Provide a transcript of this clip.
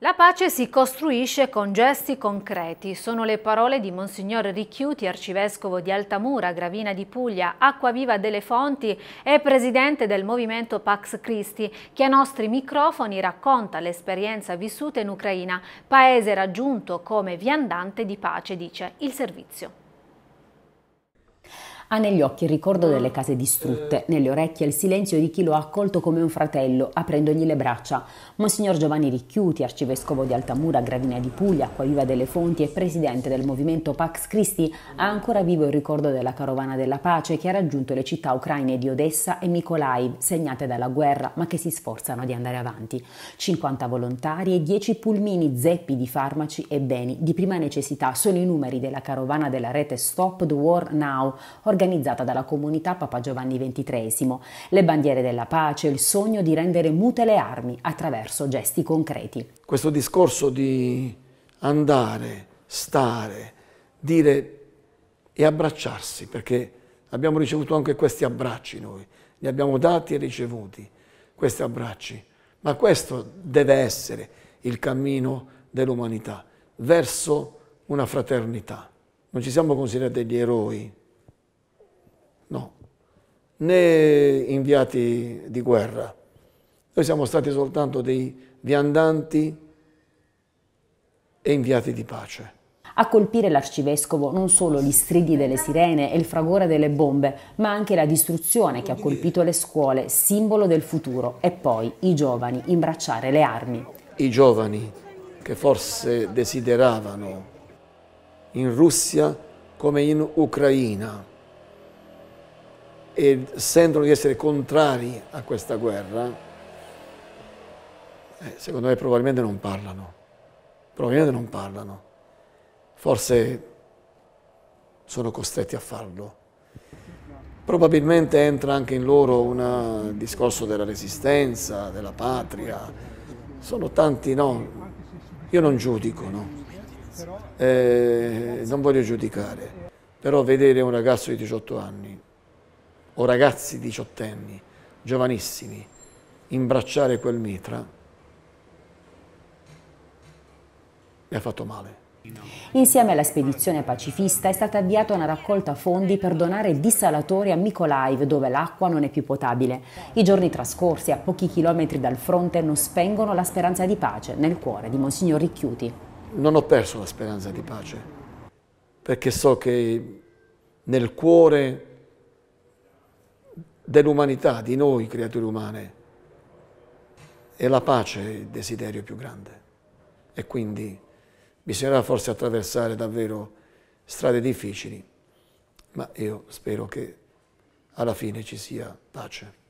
La pace si costruisce con gesti concreti, sono le parole di Monsignor Ricchiuti, arcivescovo di Altamura, Gravina di Puglia, Acquaviva delle Fonti e presidente del movimento Pax Christi, che ai nostri microfoni racconta l'esperienza vissuta in Ucraina, paese raggiunto come viandante di pace, dice il servizio. Ha negli occhi il ricordo delle case distrutte, nelle orecchie il silenzio di chi lo ha accolto come un fratello, aprendogli le braccia. Monsignor Giovanni Ricchiuti, arcivescovo di Altamura, Gravina di Puglia, Acquaviva delle Fonti e presidente del movimento Pax Christi, ha ancora vivo il ricordo della carovana della pace che ha raggiunto le città ucraine di Odessa e Mykolaiv, segnate dalla guerra, ma che si sforzano di andare avanti. 50 volontari e 10 pulmini zeppi di farmaci e beni di prima necessità sono i numeri della carovana della rete Stop the War Now, organizzata dalla comunità Papa Giovanni XXIII, le bandiere della pace, il sogno di rendere mute le armi attraverso gesti concreti. Questo discorso di andare, stare, dire e abbracciarsi, perché abbiamo ricevuto anche questi abbracci noi, li abbiamo dati e ricevuti, questi abbracci. Ma questo deve essere il cammino dell'umanità, verso una fraternità. Non ci siamo considerati degli eroi, né inviati di guerra. Noi siamo stati soltanto dei viandanti e inviati di pace. A colpire l'arcivescovo non solo gli stridi delle sirene e il fragore delle bombe, ma anche la distruzione che ha colpito le scuole, simbolo del futuro, e poi i giovani imbracciare le armi. I giovani che forse desideravano in Russia come in Ucraina e sentono di essere contrari a questa guerra, eh, secondo me probabilmente non parlano. Probabilmente non parlano. Forse sono costretti a farlo. Probabilmente entra anche in loro un discorso della resistenza, della patria. Sono tanti, no? Io non giudico, no? Eh, non voglio giudicare. Però vedere un ragazzo di 18 anni o ragazzi diciottenni, giovanissimi, imbracciare quel mitra mi ha fatto male. Insieme alla spedizione pacifista è stata avviata una raccolta fondi per donare dissalatori a Mykolaiv dove l'acqua non è più potabile. I giorni trascorsi a pochi chilometri dal fronte non spengono la speranza di pace nel cuore di Monsignor Ricchiuti. Non ho perso la speranza di pace perché so che nel cuore dell'umanità, di noi creature umane, è la pace il desiderio più grande. E quindi bisognerà forse attraversare davvero strade difficili, ma io spero che alla fine ci sia pace.